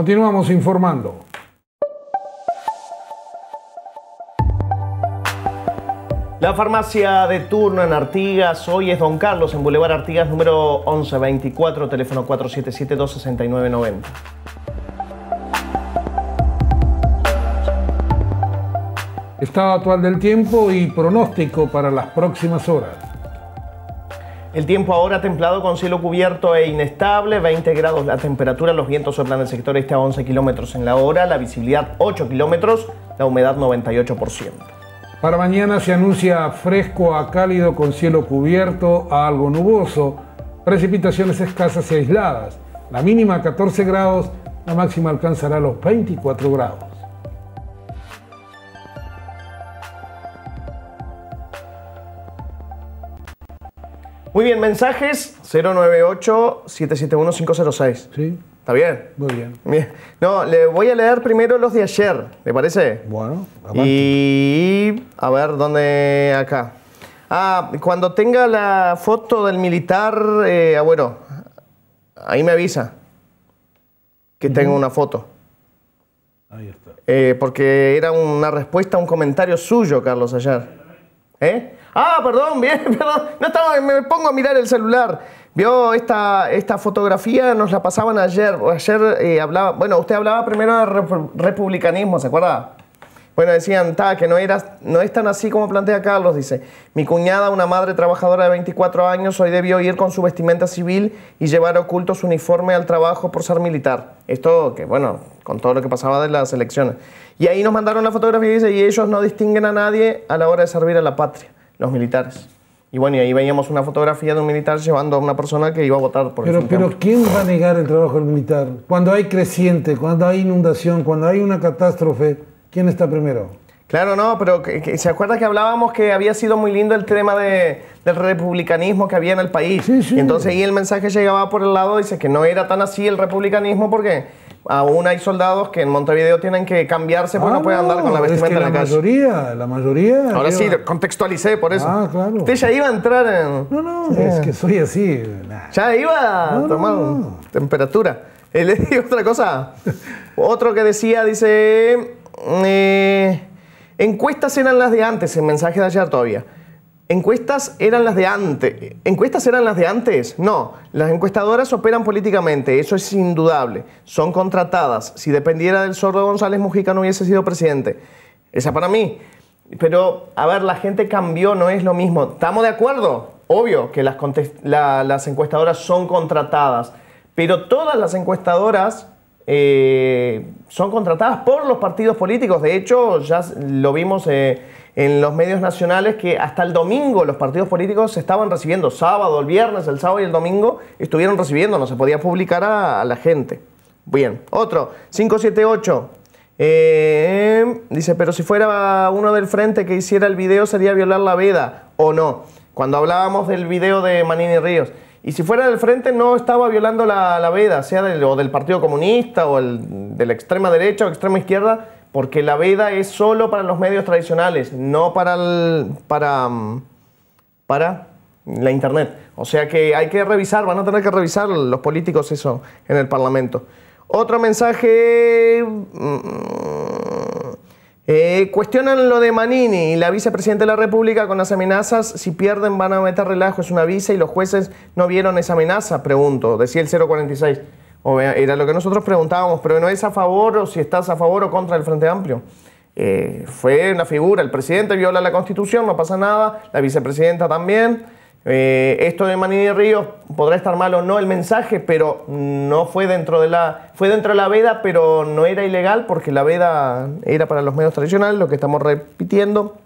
Continuamos informando. La farmacia de turno en Artigas, hoy es Don Carlos, en Boulevard Artigas número 1124, teléfono 477-269-90. Estado actual del tiempo y pronóstico para las próximas horas. El tiempo ahora templado con cielo cubierto e inestable, 20 grados la temperatura, los vientos soplan del sector este a 11 kilómetros en la hora, la visibilidad 8 kilómetros, la humedad 98%. Para mañana se anuncia fresco a cálido con cielo cubierto a algo nuboso, precipitaciones escasas y aisladas. La mínima 14 grados, la máxima alcanzará los 24 grados. Muy bien, mensajes 098-771-506. Sí. ¿Está bien? Muy bien. No, le voy a leer primero los de ayer, ¿le parece? Bueno, Y a ver, ¿dónde acá? Ah, cuando tenga la foto del militar, eh, abuelo, ahí me avisa que tengo una foto. Ahí está. Eh, porque era una respuesta a un comentario suyo, Carlos, ayer. ¿Eh? Ah, perdón, bien, perdón. No estaba, me pongo a mirar el celular. Vio esta, esta fotografía, nos la pasaban ayer. Ayer eh, hablaba, bueno, usted hablaba primero de republicanismo, ¿se acuerda? Bueno, decían, ta, que no, no es tan así como plantea Carlos, dice. Mi cuñada, una madre trabajadora de 24 años, hoy debió ir con su vestimenta civil y llevar oculto su uniforme al trabajo por ser militar. Esto, que bueno, con todo lo que pasaba de las elecciones. Y ahí nos mandaron la fotografía y dice, y ellos no distinguen a nadie a la hora de servir a la patria, los militares. Y bueno, y ahí veíamos una fotografía de un militar llevando a una persona que iba a votar por pero, Pero ¿quién va a negar el trabajo del militar? Cuando hay creciente, cuando hay inundación, cuando hay una catástrofe, ¿Quién está primero? Claro, no, pero ¿se acuerda que hablábamos que había sido muy lindo el tema del republicanismo que había en el país? Sí, sí. Y entonces ahí el mensaje llegaba por el lado, dice que no era tan así el republicanismo porque aún hay soldados que en Montevideo tienen que cambiarse porque no ah, pueden andar con la vestimenta de la, mayoría, la mayoría. Ahora sí, contextualicé por eso. Ah, claro. Usted ya iba a entrar en... No, no, es que soy así. Ya iba a tomar temperatura. Y eh, le digo otra cosa. Otro que decía, dice... Mm, eh, encuestas eran las de antes, el mensaje de ayer todavía. Encuestas eran las de antes. ¿Encuestas eran las de antes? No. Las encuestadoras operan políticamente, eso es indudable. Son contratadas. Si dependiera del sordo González Mujica no hubiese sido presidente. Esa para mí. Pero, a ver, la gente cambió, no es lo mismo. ¿Estamos de acuerdo? Obvio que las encuestadoras son contratadas. Pero todas las encuestadoras eh, son contratadas por los partidos políticos. De hecho, ya lo vimos eh, en los medios nacionales que hasta el domingo los partidos políticos se estaban recibiendo, sábado, el viernes, el sábado y el domingo estuvieron recibiendo, no se podía publicar a, la gente. Bien, otro, 578. Eh, dice, pero si fuera uno del frente que hiciera el video sería violar la veda o no. Cuando hablábamos del video de Manini Ríos. Y si fuera del frente no estaba violando la, veda, sea del, o del Partido Comunista o el, de la extrema derecha o extrema izquierda, porque la veda es solo para los medios tradicionales, no para, el, para, mm, para la Internet. O sea que hay que revisar, van a tener que revisar los políticos eso en el Parlamento. Otro mensaje... Mm, eh, cuestionan lo de Manini y la vicepresidenta de la República con las amenazas. Si pierden van a meter relajo, es una visa y los jueces no vieron esa amenaza, pregunto, decía el 046. era lo que nosotros preguntábamos, pero no es a favor o si estás a favor o contra el Frente Amplio. Eh, fue una figura, el presidente viola la constitución, no pasa nada, la vicepresidenta también. Eh, esto de Manini Ríos podrá estar mal o no el mensaje, pero no fue dentro de la. fue dentro de la veda, pero no era ilegal porque la veda era para los medios tradicionales, lo que estamos repitiendo.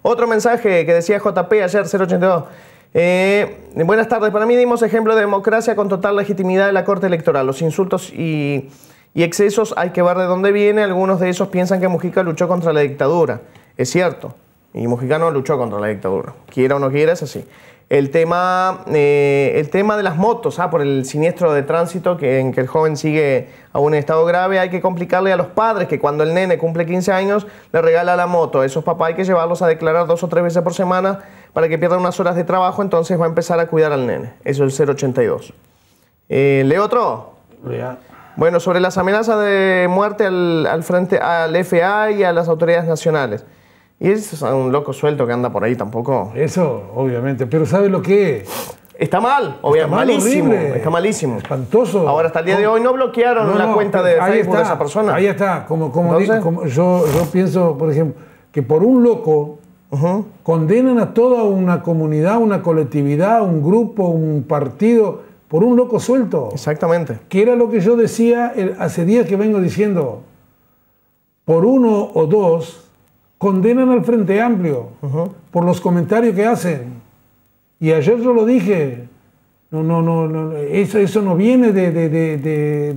Otro mensaje que decía JP ayer 082. Eh, buenas tardes, para mí dimos ejemplo de democracia con total legitimidad de la Corte Electoral. Los insultos y, y excesos hay que ver de dónde viene. Algunos de esos piensan que Mujica luchó contra la dictadura. Es cierto, y Mujica luchó contra la dictadura. Quiera o no quiera, es así. El tema, eh, el tema de las motos, ah, por el siniestro de tránsito que, en que el joven sigue a un estado grave, hay que complicarle a los padres que cuando el nene cumple 15 años le regala la moto. Esos papás hay que llevarlos a declarar dos o tres veces por semana para que pierdan unas horas de trabajo, entonces va a empezar a cuidar al nene. Eso es el 082. Eh, ¿Le otro? Bueno, sobre las amenazas de muerte al, al frente, al FA y a las autoridades nacionales. Y es un loco suelto que anda por ahí tampoco. Eso, obviamente. Pero ¿sabe lo que es? Está mal, obviamente. Está malísimo. Horrible. Está malísimo. Espantoso. Ahora, hasta el día de hoy no bloquearon una la cuenta de Facebook de esa persona. Ahí está. Como, como, yo, pienso, por ejemplo, que por un loco condenan a toda una comunidad, una colectividad, un grupo, un partido, por un loco suelto. Exactamente. Que era lo que yo decía hace días que vengo diciendo. Por uno o dos condenan al Frente Amplio por los comentarios que hacen. Y ayer yo lo dije. No, no, no, eso, eso no viene de,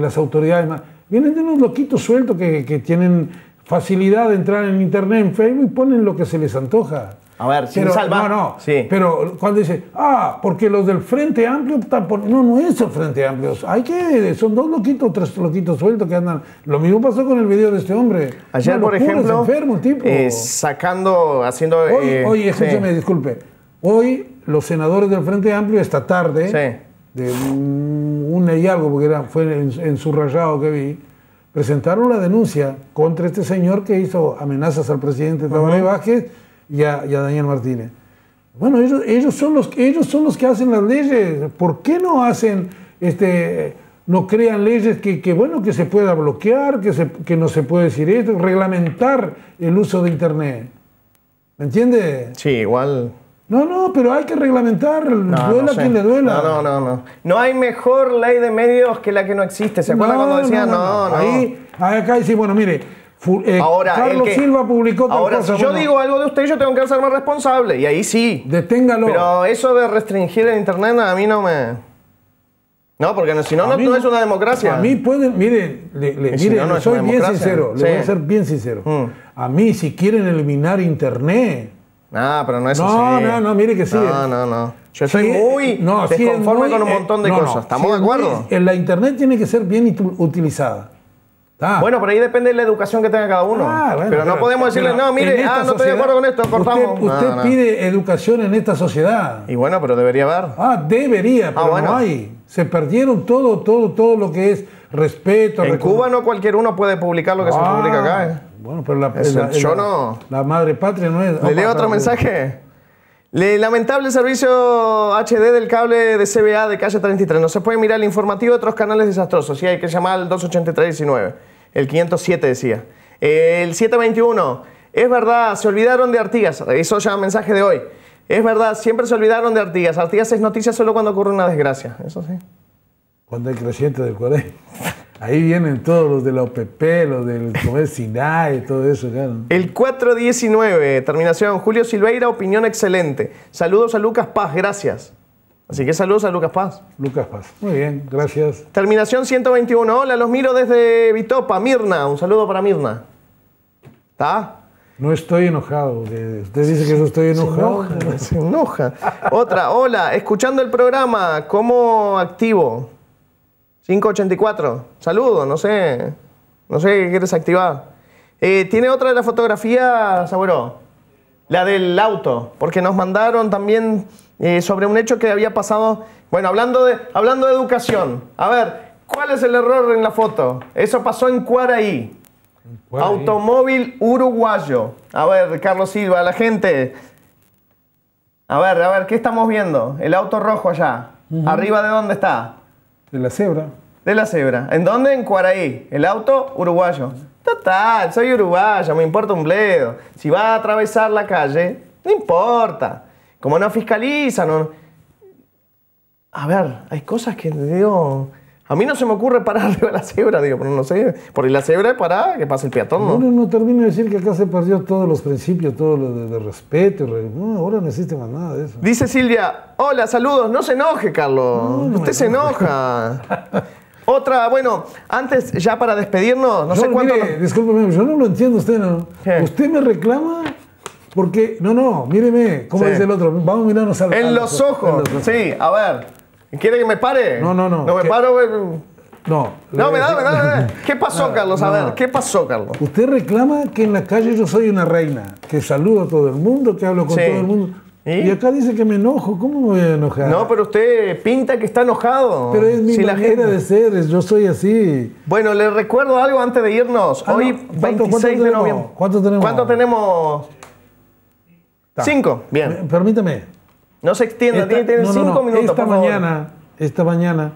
las autoridades. Vienen de unos loquitos sueltos que, que tienen facilidad de entrar en Internet, en Facebook y ponen lo que se les antoja. A ver, si pero, salva. No, no. Sí. Pero cuando dice, ah, porque los del Frente Amplio No, no es el Frente Amplio. Hay que... Son dos loquitos, tres loquitos sueltos que andan... Lo mismo pasó con el video de este hombre. Ayer, por ejemplo... Enfermo, eh, sacando, haciendo... Hoy, eh, escúchame, disculpe. Hoy los senadores del Frente Amplio, esta tarde... De un y algo, porque era, fue en, su rayado que vi presentaron la denuncia contra este señor que hizo amenazas al presidente Tabaré Vázquez y a, Daniel Martínez. Bueno, ellos, son los, ellos son los que hacen las leyes. ¿Por qué no hacen, este, no crean leyes que, bueno, que se pueda bloquear, que, que no se puede decir esto, reglamentar el uso de Internet? ¿Me entiende? Sí, igual. No, no, pero hay que reglamentar, no, quien le duela. No, no, no, no. hay mejor ley de medios que la que no existe. ¿Se acuerdan cuando decían, no, no? Ahí, acá dice, bueno, mire, eh, ahora, Carlos Silva publicó tal Ahora, si yo digo algo de usted, yo tengo que ser más responsable. Y ahí sí. Deténgalo. Pero eso de restringir el Internet a mí no me... No, porque si no, no, es una democracia. A mí pueden, miren, le, le, eh, mire, soy bien sincero, le voy a ser bien sincero. Mm. A mí, si quieren eliminar Internet... No, ah, pero no es así. No, no, no, mire que sí. No, no, no. Yo soy eh, muy no, desconforme con un montón de cosas. ¿Estamos de acuerdo? en la Internet tiene que ser bien utilizada. Ah. Bueno, pero ahí depende de la educación que tenga cada uno. Ah, pero, no podemos decirle, no, mire, ah, no estoy de acuerdo con esto, cortamos. Usted, usted pide educación en esta sociedad. Y bueno, pero debería haber. Ah, debería, ah, pero no hay. Se perdieron todo, todo, todo lo que es respeto. En Cuba no cualquier uno puede publicar lo que se publica acá. ¿eh? Bueno, pero la, yo no. la madre patria no es. ¿Le leo otro mensaje? El lamentable servicio HD del cable de CBA de calle 33. No se puede mirar el informativo de otros canales desastrosos. Sí, hay que llamar al 283-19. El 507 decía. El 721. Es verdad, se olvidaron de Artigas. Eso ya mensaje de hoy. Es verdad, siempre se olvidaron de Artigas. Artigas es noticia solo cuando ocurre una desgracia. Eso sí. Cuando hay creciente del 40. Ahí vienen todos los de la OPP, los del Comer y todo eso. Claro. El 419, terminación. Julio Silveira, opinión excelente. Saludos a Lucas Paz, gracias. Así que saludos a Lucas Paz. Lucas Paz, muy bien, gracias. Terminación 121, hola, los miro desde Vitopa, Mirna, un saludo para Mirna. ¿Está? No estoy enojado. Usted dice que yo estoy enojado. enoja. Se enoja. Otra, hola, escuchando el programa, ¿cómo activo? 584. Saludo. no sé. No sé qué quieres activar. Eh, ¿Tiene otra de la fotografía, Saburo? La del auto, porque nos mandaron también eh, sobre un hecho que había pasado. Bueno, hablando de, hablando de educación. A ver, ¿cuál es el error en la foto? Eso pasó en Cuaraí. Automóvil uruguayo. A ver, Carlos Silva, la gente. A ver, a ver, ¿qué estamos viendo? El auto rojo allá. ¿Arriba de dónde está? De la cebra. De la cebra. ¿En dónde? En Cuaraí. El auto uruguayo. Total, soy uruguayo, me importa un bledo. Si va a atravesar la calle, no importa. Como no fiscalizan. No... A ver, hay cosas que digo. A mí no se me ocurre pararle arriba la cebra, digo, pero no sé. Por la cebra parada, que pase el peatón, ¿no? No, no, termino de decir que acá se perdió todos los principios, todo lo de, respeto. No, ahora no existe más nada de eso. Dice Silvia, hola, saludos. No se enoje, Carlos. Usted se enoja. Otra, bueno, antes, ya para despedirnos, no sé cuánto... Mire, yo no lo entiendo usted, ¿no? Usted me reclama porque... No, no, míreme, ¿cómo dice el otro? Vamos a mirarnos en los ojos. Sí, a ver. ¿Quiere que me pare? No, no, no. No me paro. No. No, me da, me da. ¿Qué pasó, Carlos? A ver, ¿qué pasó, Carlos? Usted reclama que en la calle yo soy una reina, que saludo a todo el mundo, que hablo con todo el mundo. ¿Y? acá dice que me enojo, ¿cómo me voy a enojar? No, pero usted pinta que está enojado. Pero es mi si manera la de ser, yo soy así. Bueno, le recuerdo algo antes de irnos. Ah, Hoy, 26 de noviembre. ¿Cuánto tenemos? ¿Cuánto tenemos? Cinco, bien. Permítame, no se extienda, cinco Esta mañana, esta mañana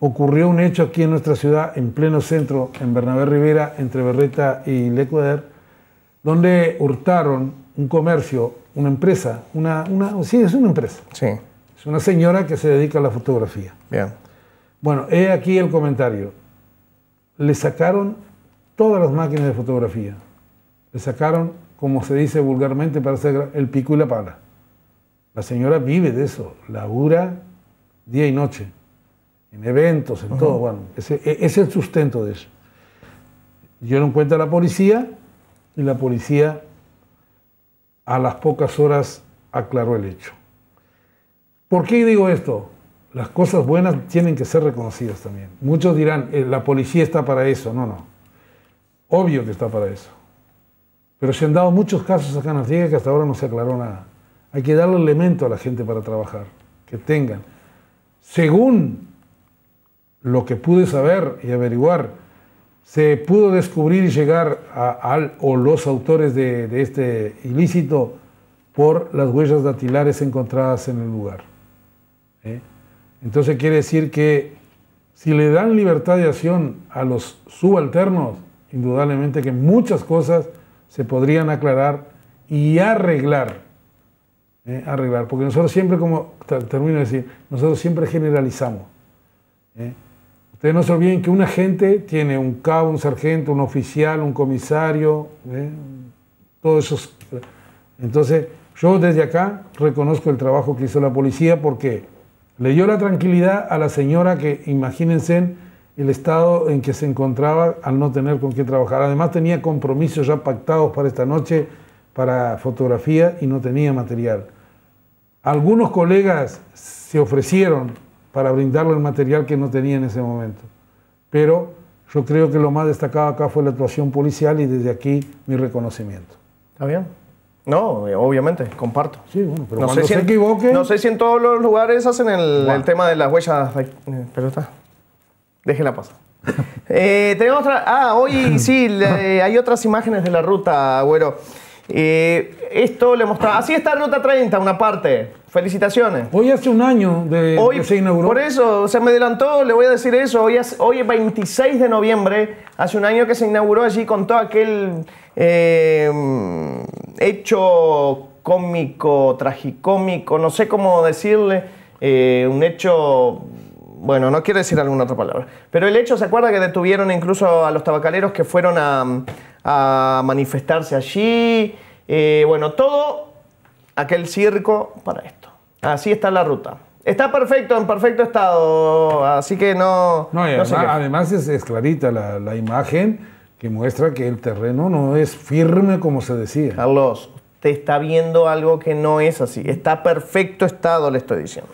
ocurrió un hecho aquí en nuestra ciudad, en pleno centro, en Bernabé Rivera, entre Berreta y Lecuader, donde hurtaron un comercio, una empresa, una, una, sí, es una empresa. Sí. Es una señora que se dedica a la fotografía. Bueno, he aquí el comentario. Le sacaron todas las máquinas de fotografía. Le sacaron, como se dice vulgarmente, para hacer el pico y la pala. La señora vive de eso, labura día y noche, en eventos, en todo. Bueno, e, ese es el sustento de eso. yo cuenta a la policía y la policía a las pocas horas aclaró el hecho. ¿Por qué digo esto? Las cosas buenas tienen que ser reconocidas también. Muchos dirán, eh, la policía está para eso. No, no. Obvio que está para eso. Pero se han dado muchos casos acá en Artigas que hasta ahora no se aclaró nada. Hay que darle elemento a la gente para trabajar, que tengan. Según lo que pude saber y averiguar, se pudo descubrir y llegar a, al o los autores de, este ilícito por las huellas dactilares encontradas en el lugar. ¿eh? Entonces quiere decir que si le dan libertad de acción a los subalternos, indudablemente que muchas cosas se podrían aclarar y arreglar eh, arreglar. Porque nosotros siempre, como termino de decir, nosotros siempre generalizamos. Eh. Ustedes no se olviden que un agente tiene un cabo, un sargento, un oficial, un comisario, eh, todos esos. Entonces, yo desde acá reconozco el trabajo que hizo la policía porque le dio la tranquilidad a la señora que, imagínense, el estado en que se encontraba al no tener con qué trabajar. Además tenía compromisos ya pactados para esta noche para fotografía y no tenía material. Algunos colegas se ofrecieron para brindarle el material que no tenía en ese momento, pero yo creo que lo más destacado acá fue la actuación policial y desde aquí mi reconocimiento. ¿Está bien? No, eh, obviamente, comparto. Sí, bueno, pero no sé si en, No sé si en todos los lugares hacen el, tema de las huellas, eh, pero está. Déjela pasar. Eh, tenemos otra... Ah, hoy sí, hay otras imágenes de la ruta, güero. Bueno. Eh, esto le mostraba. Así está Ruta 30, una parte. Felicitaciones. Hoy hace un año de hoy, que se inauguró. Por eso, se me adelantó, le voy a decir eso. Hoy es, hoy 26 de noviembre, hace un año que se inauguró allí con todo aquel eh, hecho cómico, tragicómico, no sé cómo decirle, eh, un hecho bueno, no quiero decir alguna otra palabra, pero el hecho, ¿se acuerda que detuvieron incluso a los tabacaleros que fueron a, a manifestarse allí. Eh, bueno, todo aquel circo para esto. Así está la ruta. Está perfecto, en perfecto estado, así que no... No, además, es, clarita la, imagen que muestra que el terreno no es firme como se decía. Carlos, te está viendo algo que no es así. Está perfecto estado, le estoy diciendo.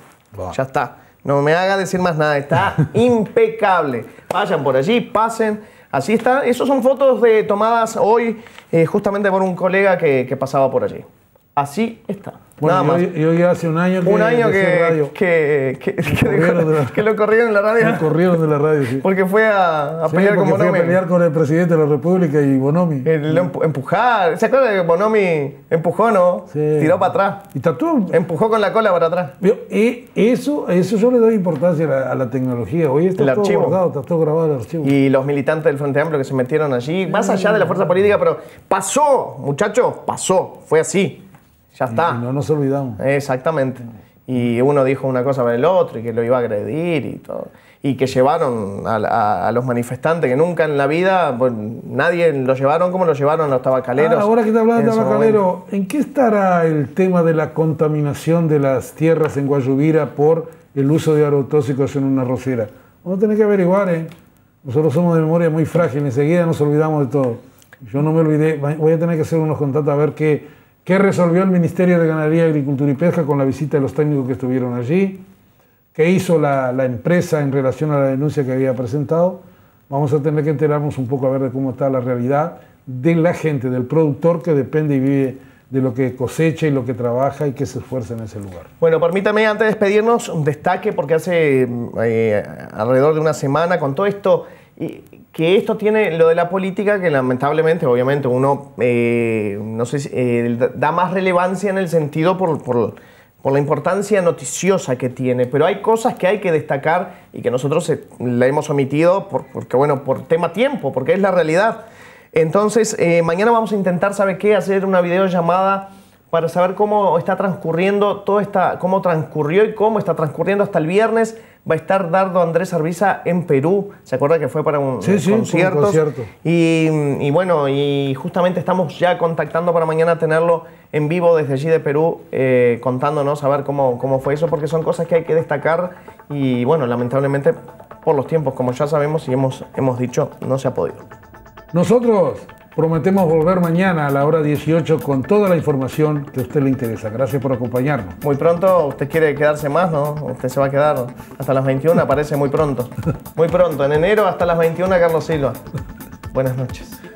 Ya está. No me haga decir más nada. Está impecable. Vayan por allí, pasen. Así está, esas son fotos de, tomadas hoy eh, justamente por un colega que pasaba por allí. Así está. Nada más. yo, hoy hace un año que. Un año que, que, que, lo corrieron en la radio. Lo corrieron de la radio, sí. Porque fue a, pelear con Bonomi. Fue a pelear con el presidente de la República y Bonomi. empujar. ¿Se acuerdan que Bonomi empujó, no? Tiró para atrás. Y tatuó. Empujó con la cola para atrás. Y eso, eso yo le doy importancia a la, tecnología. Hoy está el todo archivo. grabado el archivo. Y los militantes del Frente Amplio que se metieron allí, más allá de la fuerza mm. política, pero pasó, muchachos, pasó. Fue así. Ya está. no nos olvidamos. Exactamente. Y uno dijo una cosa para el otro y que lo iba a agredir y todo. Y que llevaron a, los manifestantes, que nunca en la vida nadie lo llevaron como lo llevaron los tabacaleros. Ah, ahora que te hablas de tabacalero, ¿en qué estará el tema de la contaminación de las tierras en Guayubira por el uso de agrotóxicos en una rociera? Vamos a que averiguar, ¿eh? Nosotros somos de memoria muy frágil, enseguida nos olvidamos de todo. Yo no me olvidé, voy a tener que hacer unos contactos a ver qué ¿Qué resolvió el Ministerio de Ganadería, Agricultura y Pesca con la visita de los técnicos que estuvieron allí? ¿Qué hizo la, empresa en relación a la denuncia que había presentado? Vamos a tener que enterarnos un poco a ver de cómo está la realidad de la gente, del productor que depende y vive de lo que cosecha y lo que trabaja y que se esfuerza en ese lugar. Bueno, permítame antes de despedirnos un destaque porque hace eh, alrededor de una semana con todo esto que esto tiene lo de la política que lamentablemente, obviamente, uno, eh, no sé, eh, da más relevancia en el sentido por, por, la importancia noticiosa que tiene, pero hay cosas que hay que destacar y que nosotros eh, la hemos omitido por, porque, bueno, por tema tiempo, porque es la realidad. Entonces, mañana vamos a intentar, ¿sabe qué?, hacer una videollamada para saber cómo está transcurriendo, todo esta, cómo transcurrió y cómo está transcurriendo hasta el viernes va a estar Dardo Andrés Arvisa en Perú. ¿Se acuerda que fue para un, sí, eh, sí, concierto? Y, bueno, y justamente estamos ya contactando para mañana tenerlo en vivo desde allí de Perú, eh, contándonos a ver cómo, cómo fue eso, porque son cosas que hay que destacar y bueno, lamentablemente por los tiempos, como ya sabemos y hemos, hemos dicho, no se ha podido. Nosotros Prometemos volver mañana a la hora 18 con toda la información que a usted le interesa. Gracias por acompañarnos. Muy pronto, usted quiere quedarse más, ¿no? Usted se va a quedar hasta las 21, aparece muy pronto. Muy pronto, en enero hasta las 21, Carlos Silva. Buenas noches.